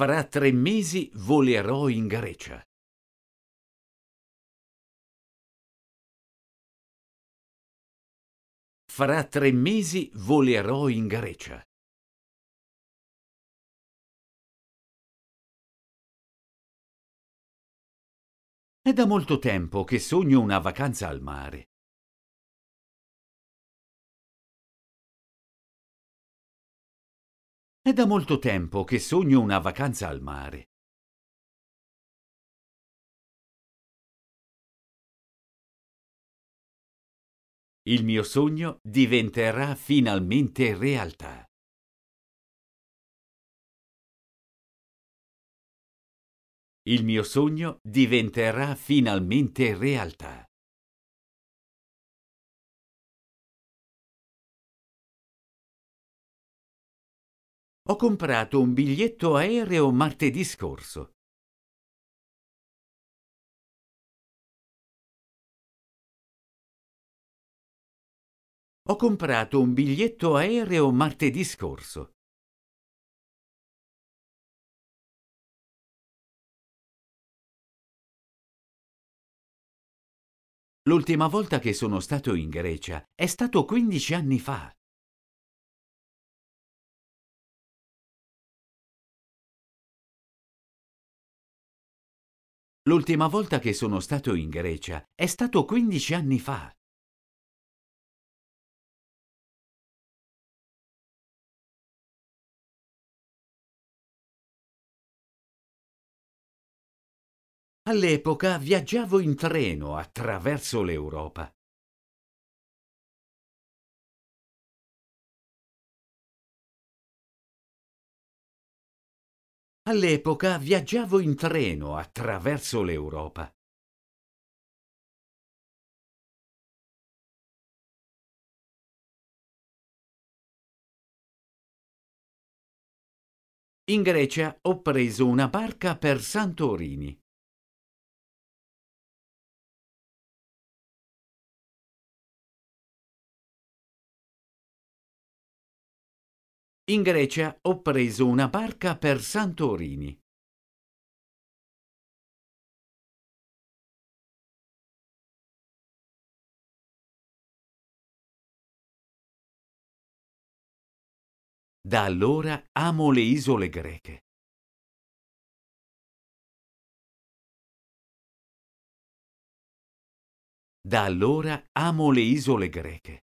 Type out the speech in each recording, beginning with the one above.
Fra tre mesi volerò in Grecia. Fra tre mesi volerò in Grecia. È da molto tempo che sogno una vacanza al mare. È da molto tempo che sogno una vacanza al mare. Il mio sogno diventerà finalmente realtà. Il mio sogno diventerà finalmente realtà. Ho comprato un biglietto aereo martedì scorso. Ho comprato un biglietto aereo martedì scorso. L'ultima volta che sono stato in Grecia è stato 15 anni fa. L'ultima volta che sono stato in Grecia è stato 15 anni fa. All'epoca viaggiavo in treno attraverso l'Europa. All'epoca viaggiavo in treno attraverso l'Europa. In Grecia ho preso una barca per Santorini. In Grecia ho preso una barca per Santorini. Da allora amo le isole greche. Da allora amo le isole greche.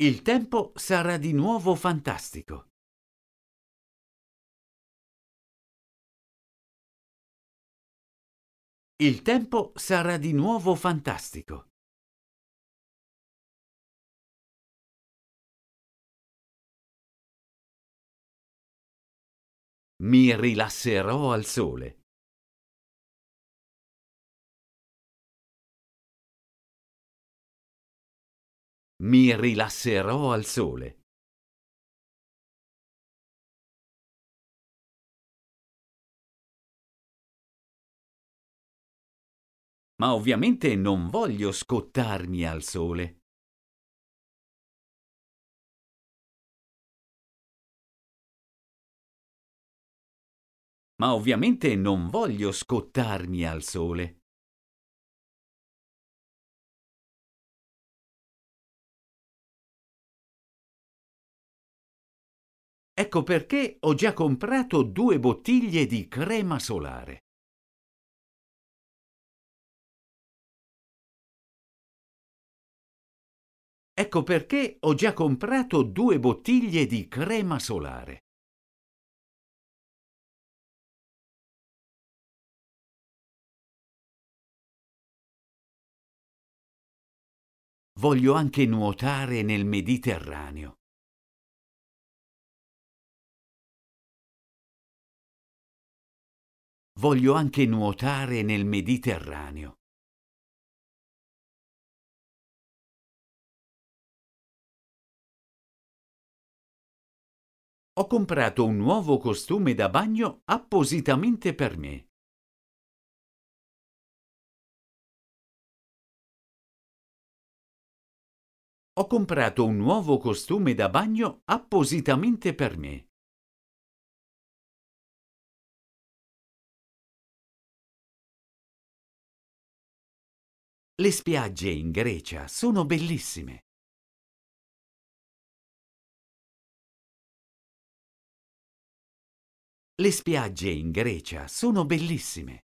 il tempo sarà di nuovo fantastico. Il tempo sarà di nuovo fantastico. Mi rilasserò al sole. Mi rilasserò al sole. Ma ovviamente non voglio scottarmi al sole. Ma ovviamente non voglio scottarmi al sole. Ecco perché ho già comprato due bottiglie di crema solare. Ecco perché ho già comprato due bottiglie di crema solare. Voglio anche nuotare nel Mediterraneo. voglio anche nuotare nel Mediterraneo. Ho comprato un nuovo costume da bagno appositamente per me. Ho comprato un nuovo costume da bagno appositamente per me. Le spiagge in Grecia sono bellissime. Le spiagge in Grecia sono bellissime.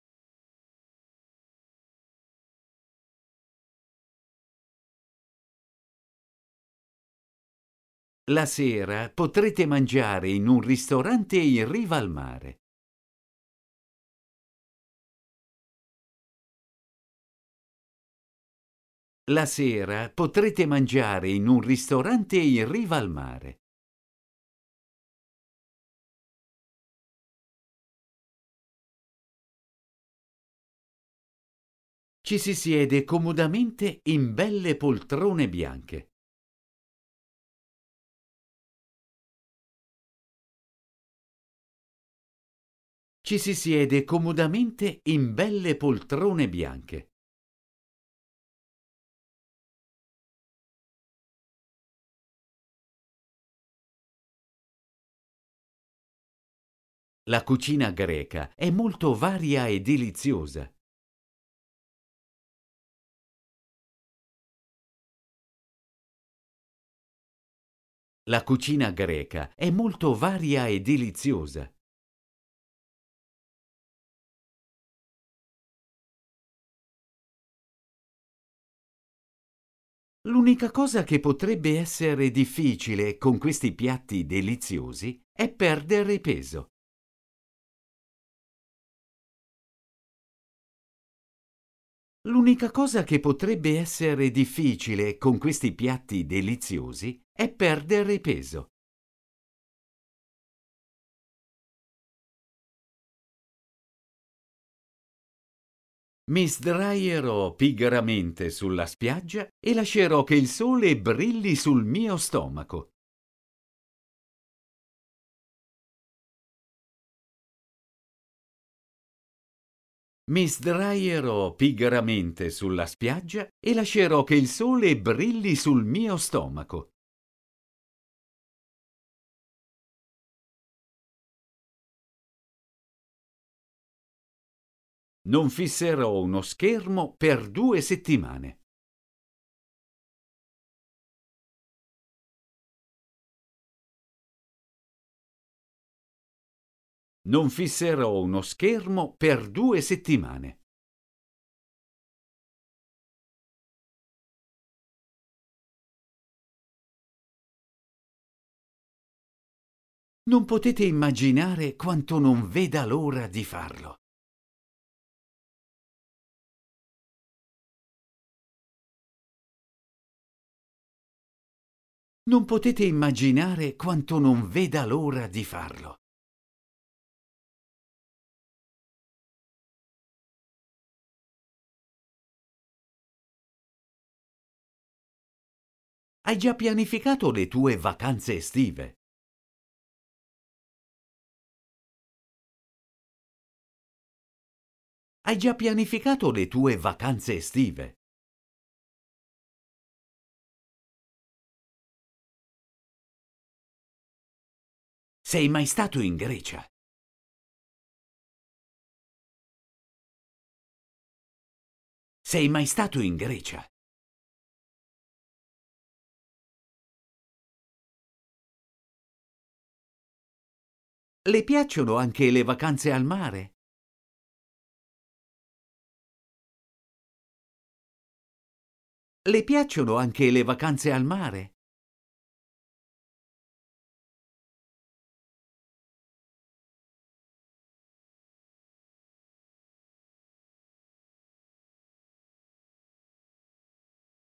La sera potrete mangiare in un ristorante in riva al mare. La sera potrete mangiare in un ristorante in riva al mare. Ci si siede comodamente in belle poltrone bianche. Ci si siede comodamente in belle poltrone bianche. La cucina greca è molto varia e deliziosa. La cucina greca è molto varia e deliziosa. L'unica cosa che potrebbe essere difficile con questi piatti deliziosi è perdere peso. L'unica cosa che potrebbe essere difficile con questi piatti deliziosi è perdere peso. Mi sdraierò pigramente sulla spiaggia e lascerò che il sole brilli sul mio stomaco. Mi sdraierò pigramente sulla spiaggia e lascerò che il sole brilli sul mio stomaco. Non fisserò uno schermo per due settimane. non fisserò uno schermo per due settimane. Non potete immaginare quanto non veda l'ora di farlo. Non potete immaginare quanto non veda l'ora di farlo. Hai già pianificato le tue vacanze estive? Hai già pianificato le tue vacanze estive? Sei mai stato in Grecia? Sei mai stato in Grecia? Le piacciono anche le vacanze al mare? Le piacciono anche le vacanze al mare?